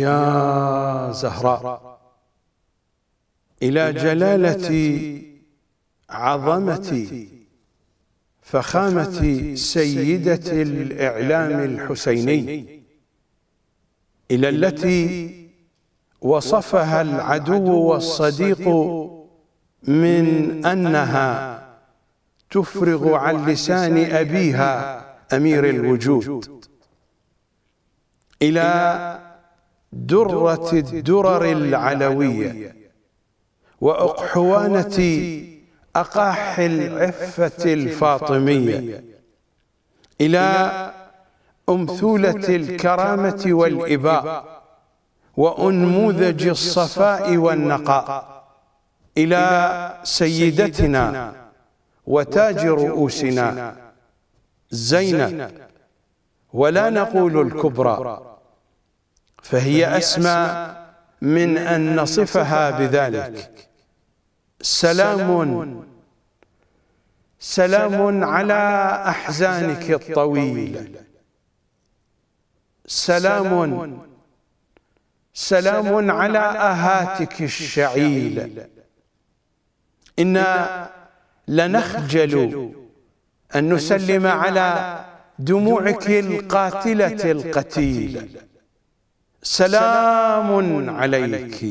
يا زهراء إلى جلالة عظمة فخامة سيدة الإعلام الحسيني إلى التي وصفها العدو والصديق من أنها تفرغ عن لسان أبيها أمير الوجود إلى درة الدرر العلوية وأقحوانة أقاح العفة الفاطمية إلى أمثولة الكرامة والإباء وأنموذج الصفاء والنقاء إلى سيدتنا وتاج رؤوسنا زينب ولا نقول الكبرى فهي أسمى من أن نصفها بذلك سلام سلام على أحزانك الطويلة سلام سلام على آهاتك الشعيلة إنا لنخجل أن نسلم على دموعك القاتلة القتيلة سلام عليك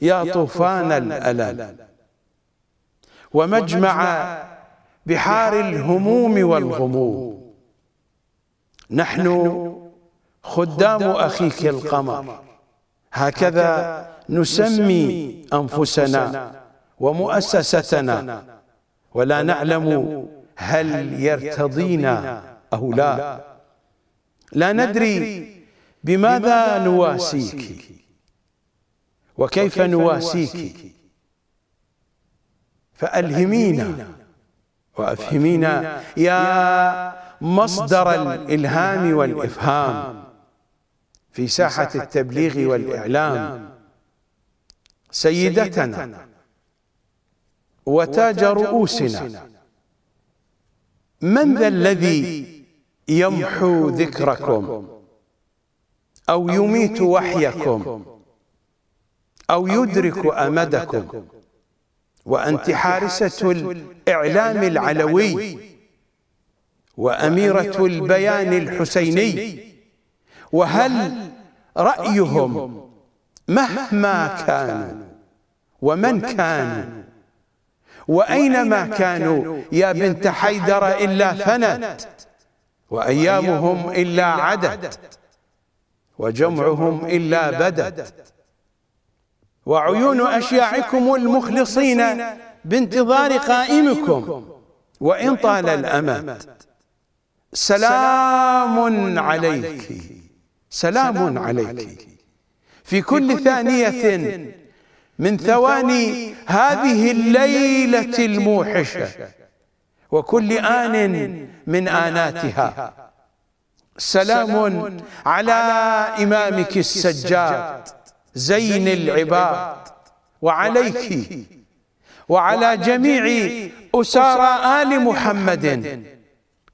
يا طوفان الألم ومجمع بحار الهموم والغموم نحن خدام أخيك القمر هكذا نسمي أنفسنا ومؤسستنا ولا نعلم هل يرتضينا أو لا لا ندري بماذا نواسيك وكيف نواسيك فألهمينا وأفهمينا يا مصدر الإلهام والإفهام في ساحة التبليغ والإعلام سيدتنا وتاج رؤوسنا من ذا الذي يمحو ذكركم أو يميت وحيكم أو يدرك أمدكم وأنت حارسة الإعلام العلوي وأميرة البيان الحسيني وهل رأيهم مهما كانوا ومن كانوا وأينما كانوا يا بنت حيدر إلا فنت وأيامهم إلا عدت وجمعهم إلا بدت وعيون أشياعكم المخلصين بانتظار قائمكم وإن طال الأمد سلام عليك سلام عليك في كل ثانية من ثواني هذه الليلة الموحشة وكل آن من آناتها سلام على إمامك السجاد زين العباد وعليك وعلى جميع أسارى آل محمد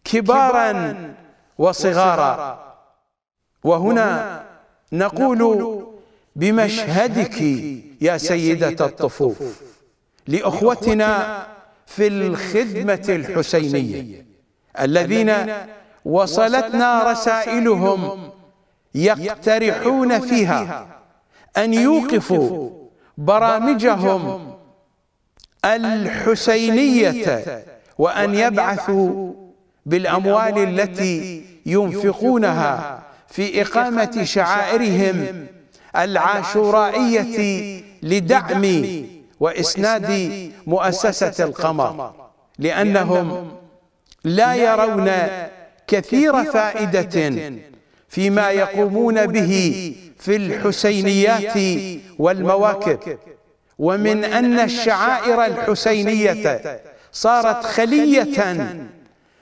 كبارا وصغارا وهنا نقول بمشهدك يا سيدة الطفوف لأخوتنا في الخدمة الحسينية الذين وصلتنا رسائلهم يقترحون فيها أن يوقفوا برامجهم الحسينية وأن يبعثوا بالأموال التي ينفقونها في إقامة شعائرهم العاشورائية لدعم وإسناد مؤسسة القمر لأنهم لا يرون كثير فائدة فيما يقومون به في الحسينيات والمواكب ومن أن الشعائر الحسينية صارت خلية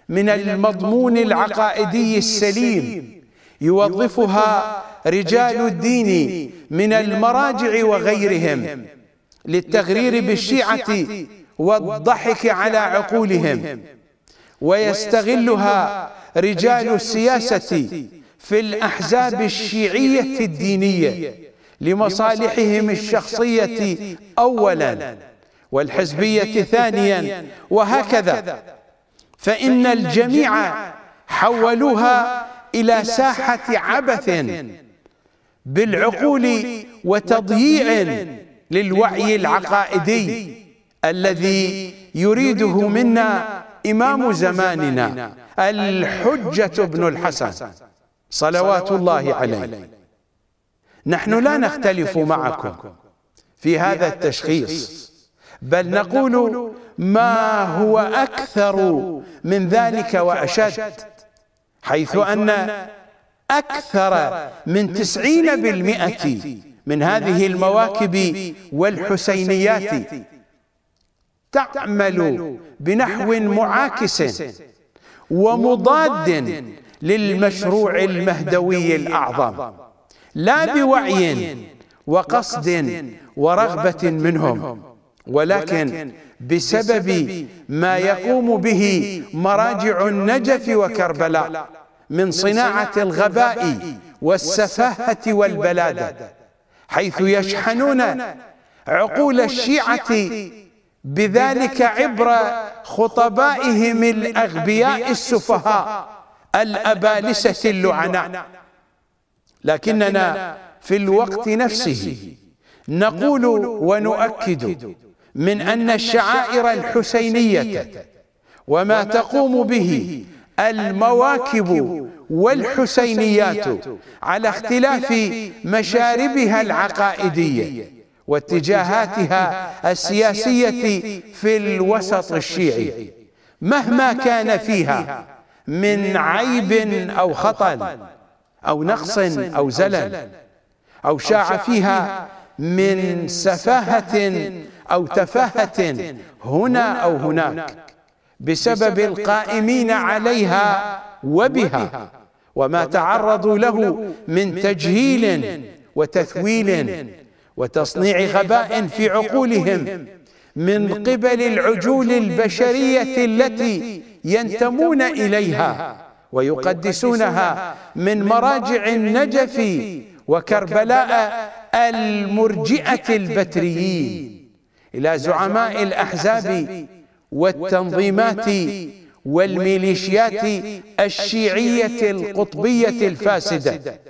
من المضمون العقائدي السليم يوظفها رجال الدين من المراجع وغيرهم للتغرير بالشيعة والضحك على عقولهم ويستغلها رجال السياسة في الأحزاب الشيعية الدينية لمصالحهم الشخصية أولا والحزبية ثانيا وهكذا فإن الجميع حولوها إلى ساحة عبث بالعقول وتضييع للوعي العقائدي الذي يريده منا إمام زماننا الحجة بن الحسن صلوات الله عليه نحن لا نختلف معكم في هذا التشخيص بل نقول ما هو أكثر من ذلك وأشد حيث أن أكثر من تسعين بالمئة من هذه المواكب والحسينيات تعمل بنحو معاكس ومضاد للمشروع المهدوي الأعظم لا بوعي وقصد ورغبة منهم ولكن بسبب ما يقوم به مراجع النجف وكربلاء من صناعة الغباء والسفاهة والبلادة حيث يشحنون عقول الشيعة بذلك عبر خطبائهم الأغبياء السفهاء الأبالسة اللعناء لكننا في الوقت نفسه نقول ونؤكد من أن الشعائر الحسينية وما تقوم به المواكب والحسينيات على اختلاف مشاربها العقائديه واتجاهاتها السياسية في الوسط الشيعي مهما كان فيها من عيب أو خطأ أو نقص أو زلل أو شاع فيها من سفاهة أو تفاهة هنا أو هناك بسبب القائمين عليها وبها وما تعرضوا له من تجهيل وتثويل وتصنيع غباء في عقولهم من قبل العجول البشرية التي ينتمون إليها ويقدسونها من مراجع النجف وكربلاء المرجئة البتريين إلى زعماء الأحزاب والتنظيمات والميليشيات الشيعية القطبية الفاسدة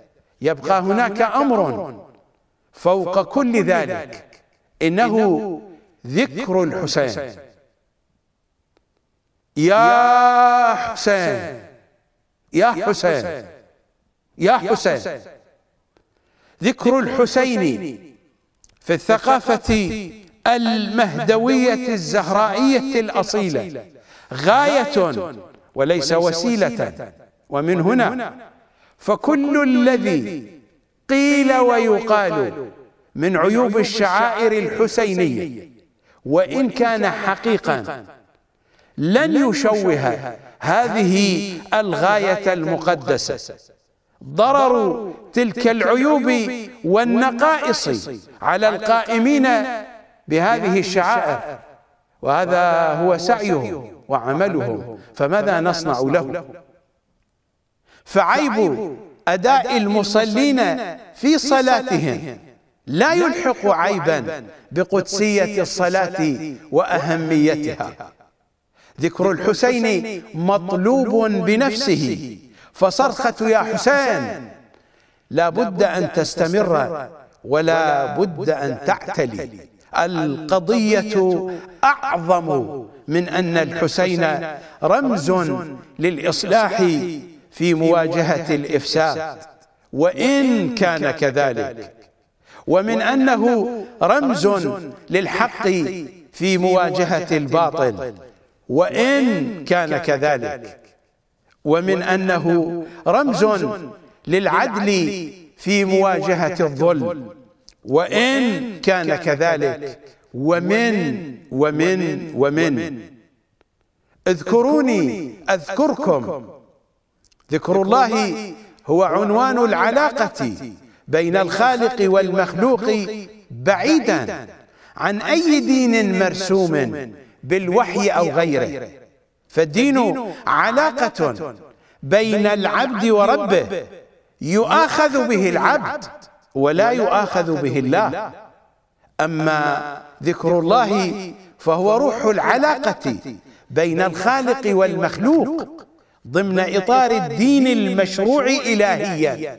يبقى هناك أمر فوق كل ذلك إنه ذكر الحسين يا حسين يا حسين يا حسين ذكر الحسين في الثقافة المهدوية الزهرائية الأصيلة غاية وليس وسيلة ومن هنا فكل الذي قيل ويقال من عيوب الشعائر الحسينية وإن كان حقيقا لن يشوه هذه الغاية المقدسة ضرر تلك العيوب والنقائص على القائمين بهذه الشعائر وهذا هو سعيهم وعملهم فماذا نصنع له فعيب أداء المصلين في صلاتهم لا يلحق عيبا بقدسية الصلاة وأهميتها ذكر الحسين مطلوب بنفسه فصرخة يا حسين لا بد أن تستمر ولا بد أن تعتلي القضية أعظم من أن الحسين رمز للإصلاح في مواجهة الإفساد وإن كان كذلك ومن أنه رمز للحق في مواجهة الباطل وإن كان كذلك ومن أنه رمز للعدل في مواجهة الظلم وإن كان كذلك ومن ومن ومن اذكروني أذكركم ذكر الله هو عنوان العلاقة بين الخالق والمخلوق بعيدا عن أي دين مرسوم بالوحي أو غيره فالدين علاقة بين العبد وربه يؤاخذ به العبد ولا يؤاخذ به الله أما ذكر الله فهو روح العلاقة بين الخالق والمخلوق ضمن إطار الدين المشروع إلهيا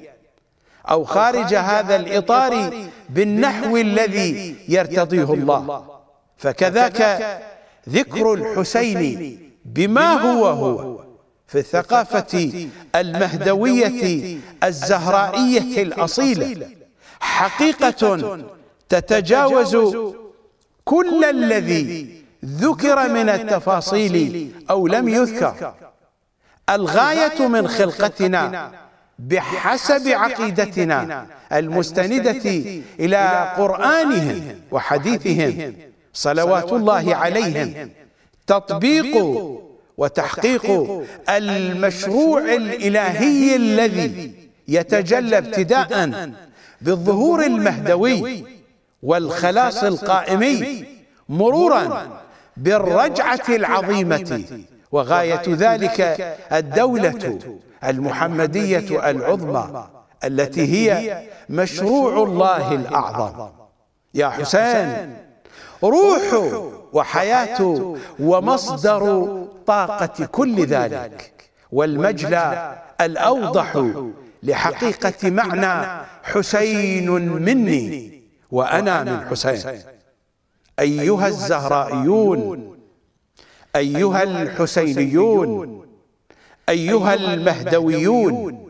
أو خارج هذا الإطار بالنحو الذي يرتضيه الله فكذاك ذكر الحسين بما هو هو في الثقافة المهدوية الزهرائية الأصيلة حقيقة تتجاوز كل الذي ذكر من التفاصيل أو لم يذكر الغاية من خلقتنا بحسب عقيدتنا المستندة إلى قرآنهم وحديثهم صلوات الله عليهم تطبيق وتحقيق المشروع الإلهي الذي يتجلى ابتداء بالظهور المهدوي والخلاص القائمي مرورا بالرجعة العظيمة وغاية ذلك الدولة المحمدية العظمى التي هي مشروع الله الأعظم يا حسين روح وحياة ومصدر طاقة كل ذلك والمجلى الأوضح لحقيقة معنى حسين مني وأنا من حسين أيها الزهرائيون أيها الحسينيون أيها المهدويون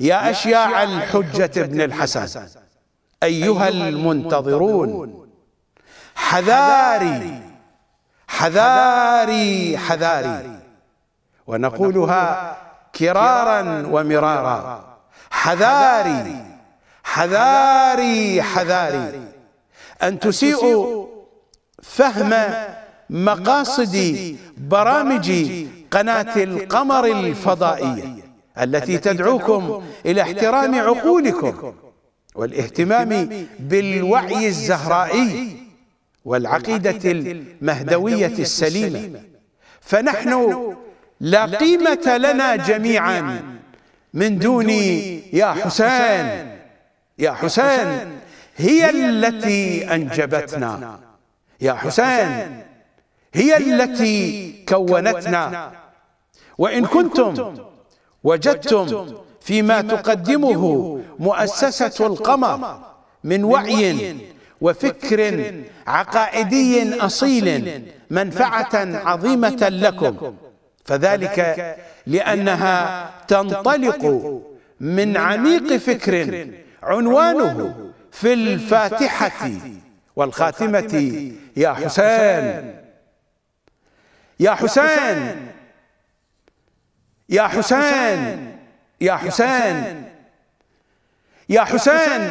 يا أشياع الحجة بن الحسن أيها المنتظرون حذاري حذاري حذاري ونقولها كرارا ومرارا حذاري حذاري حذاري أن تسيئوا فهم مقاصد برامج قناة القمر الفضائية التي تدعوكم إلى احترام عقولكم والاهتمام بالوعي الزهرائي والعقيدة المهدوية السليمة فنحن لا قيمة لنا جميعا من دون يا حسين يا حسين هي التي أنجبتنا يا حسين هي التي كونتنا وإن كنتم وجدتم فيما تقدمه مؤسسة القمر من وعي وفكر عقائدي أصيل منفعة عظيمة لكم فذلك لأنها تنطلق من عميق فكر عنوانه في الفاتحة والخاتمة يا حسين يا حسين يا حسين يا حسين يا حسين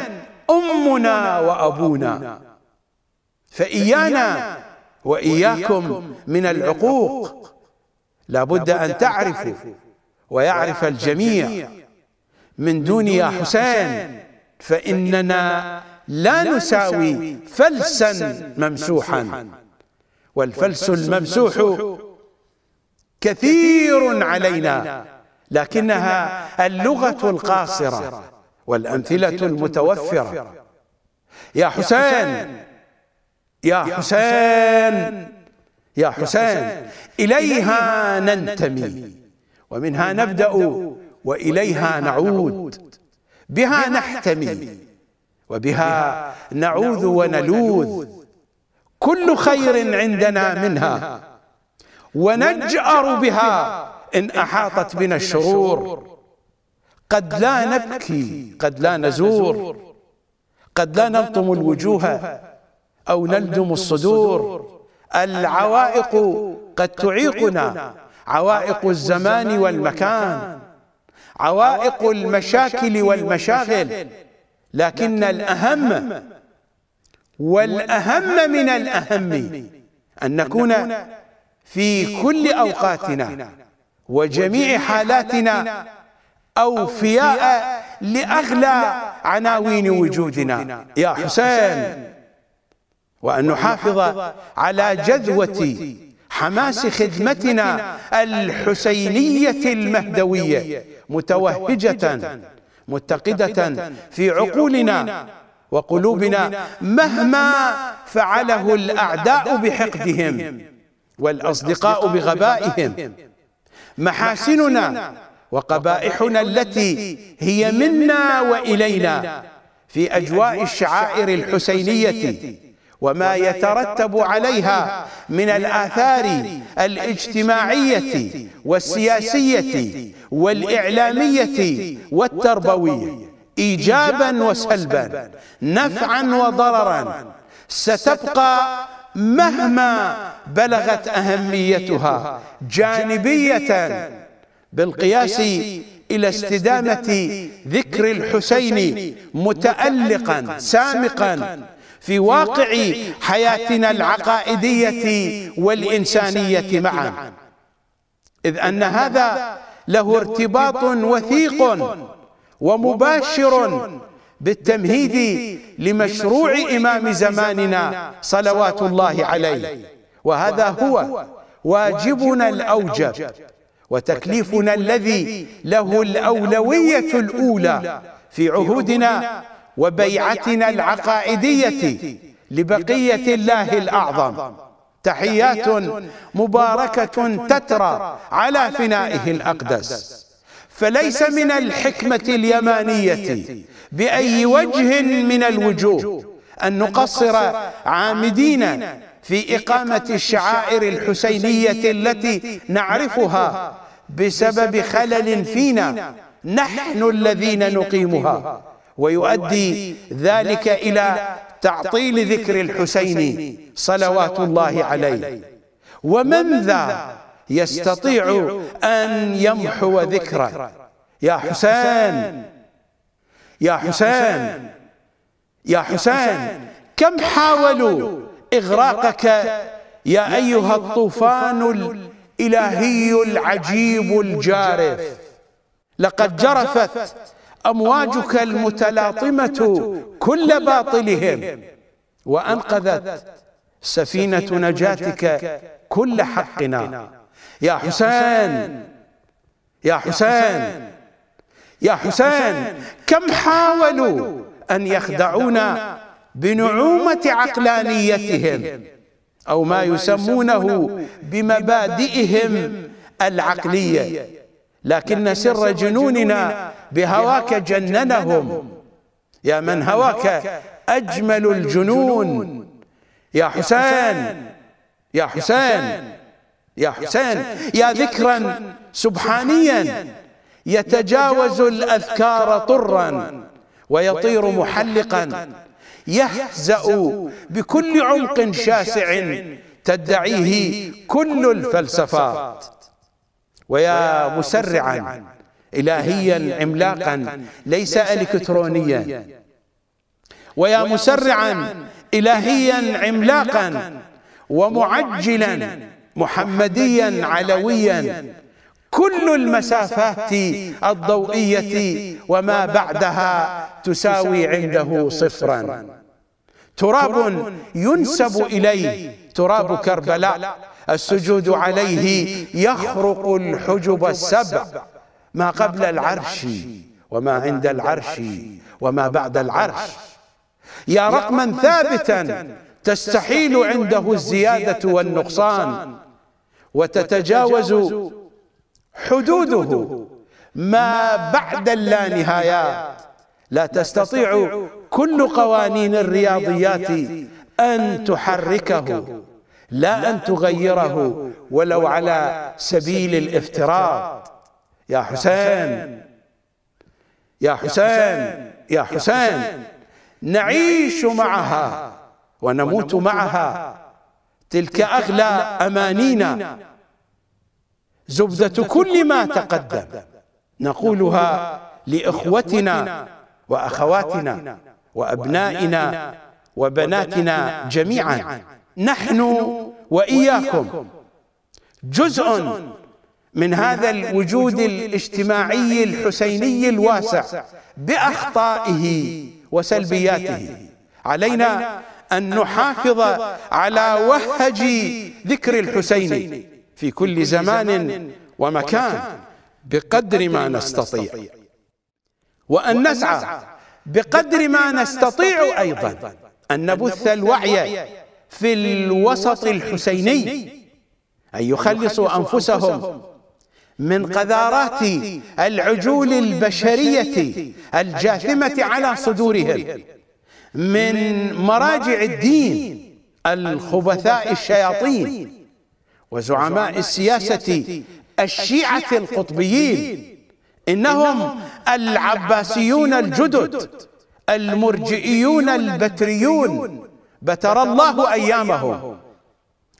أمنا وأبونا فإيانا وإياكم من العقوق لابد أن تعرفوا ويعرف الجميع من دون يا حسين فإننا لا نساوي فلسا ممسوحا والفلس الممسوح كثير علينا لكنها اللغة القاصرة والأمثلة المتوفرة يا حسين يا حسين يا حسين إليها ننتمي ومنها نبدأ وإليها نعود بها نحتمي وبها نعوذ ونلوذ كل خير عندنا منها ونجأر بها إن أحاطت بنا الشرور قد لا نبكي قد لا نزور قد لا نلطم الوجوه أو نلدم الصدور العوائق قد تعيقنا عوائق الزمان والمكان عوائق المشاكل والمشاغل لكن الأهم والأهم من الأهم أن نكون في كل أوقاتنا وجميع حالاتنا أوفياء لأغلى عناوين وجودنا يا حسين وأن نحافظ على جذوة حماس خدمتنا الحسينية المهدوية متوهجة متقدة في عقولنا وقلوبنا مهما فعله الأعداء بحقدهم والأصدقاء بغبائهم محاسننا وقبائحنا التي هي منا وإلينا في أجواء الشعائر الحسينية وما يترتب عليها من الآثار الاجتماعية والسياسية والإعلامية والتربوية إيجابا وسلبا نفعا وضررا ستبقى مهما بلغت أهميتها جانبية بالقياس إلى استدامة ذكر الحسين متألقا سامقا في واقع حياتنا العقائدية والإنسانية معا إذ أن هذا له ارتباط وثيق ومباشر بالتمهيد لمشروع إمام زماننا صلوات الله عليه وهذا هو واجبنا الأوجب وتكليفنا الذي له الأولوية الأولى في عهودنا وبيعتنا العقائدية لبقية الله الأعظم تحيات مباركة تترى على فنائه الأقدس فليس من الحكمة اليمانية بأي وجه من الوجوه أن نقصر عامدين في إقامة الشعائر الحسينية التي نعرفها بسبب خلل فينا نحن الذين نقيمها ويؤدي ذلك إلى تعطيل ذكر الحسين صلوات الله عليه ومن ذا يستطيع أن يمحو ذكره يا حسين يا حسين يا حسين كم حاولوا إغراقك يا أيها الطوفان الإلهي العجيب الجارف لقد جرفت أمواجك المتلاطمة كل باطلهم وأنقذت سفينة نجاتك كل حقنا يا حسين يا حسين يا حسين كم حاولوا أن يخدعونا بنعومة عقلانيتهم أو ما يسمونه بمبادئهم العقلية لكن سر جنوننا بهواك جننهم يا من هواك أجمل الجنون يا حسين يا حسين يا حسين يا ذكرا سبحانيا يتجاوز الأذكار طرا ويطير محلقا يهزأ بكل عمق شاسع تدعيه كل الفلسفات ويا مسرعا إلهيا عملاقا ليس إلكترونيا ويا مسرعا إلهيا عملاقا ومعجلا محمديا علويا كل المسافات الضوئية وما بعدها تساوي عنده صفرا تراب ينسب إليه تراب كربلاء السجود عليه يخرق الحجب السبع ما قبل العرش وما عند العرش وما بعد العرش يا رقما ثابتا تستحيل عنده الزيادة والنقصان وتتجاوز حدوده ما بعد اللانهايات لا تستطيع كل قوانين الرياضيات أن تحركه لا أن تغيره ولو على سبيل الافتراض يا حسين يا حسين يا حسين نعيش معها ونموت معها تلك أغلى أمانينا زبدة كل ما تقدم نقولها لإخوتنا وأخواتنا وأبنائنا وبناتنا جميعا نحن وإياكم جزء من هذا الوجود الاجتماعي الحسيني الواسع بأخطائه وسلبياته علينا أن نحافظ على وهج ذكر الحسين في كل زمان ومكان بقدر ما نستطيع وأن نسعى بقدر ما نستطيع أيضا أن نبث الوعي في الوسط الحسيني أن يخلصوا أنفسهم من قذارات العجول البشرية الجاثمة على صدورهم من مراجع الدين الخبثاء الشياطين وزعماء السياسة الشيعة القطبيين إنهم العباسيون الجدد المرجئيون البتريون بتر الله أيامهم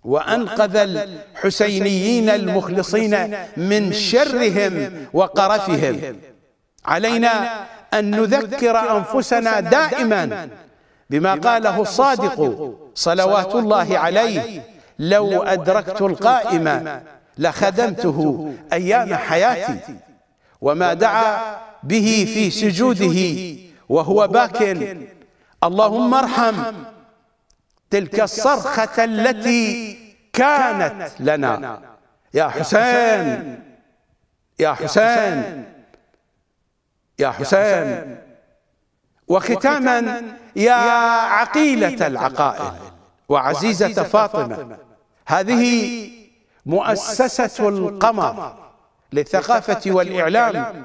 وأنقذ الحسينيين المخلصين من شرهم وقرفهم علينا أن نذكر أنفسنا دائما بما قاله الصادق صلوات الله عليه لو أدركت القائمة لخدمته أيام حياتي وما دعا به في سجوده وهو باك اللهم ارحم تلك الصرخة التي كانت لنا يا حسين يا حسين يا حسين وختاما يا عقيلة العقائد وعزيزة فاطمة هذه مؤسسة القمر للثقافة والإعلام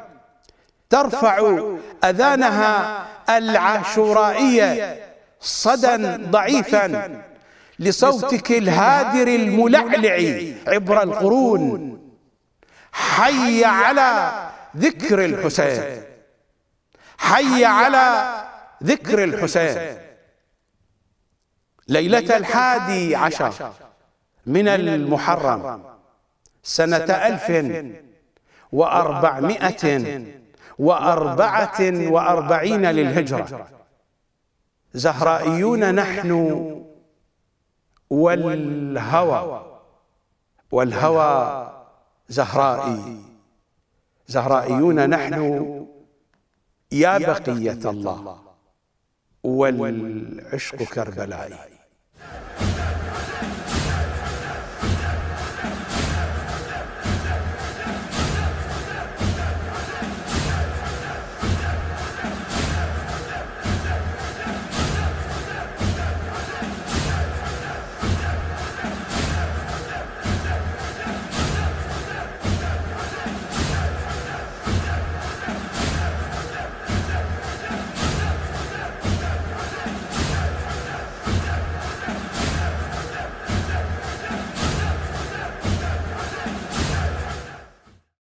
ترفع أذانها العاشورائية صدى ضعيفا لصوتك الهادر الملعلع عبر القرون حي على ذكر الحسين حي على ذكر الحسين ليلة الحادي عشر من المحرم سنة ألف وأربعمائة وأربعة وأربعين للهجرة زهرائيون نحن والهوى والهوى زهرائي زهرائيون نحن يا بقية الله والعشق كربلائي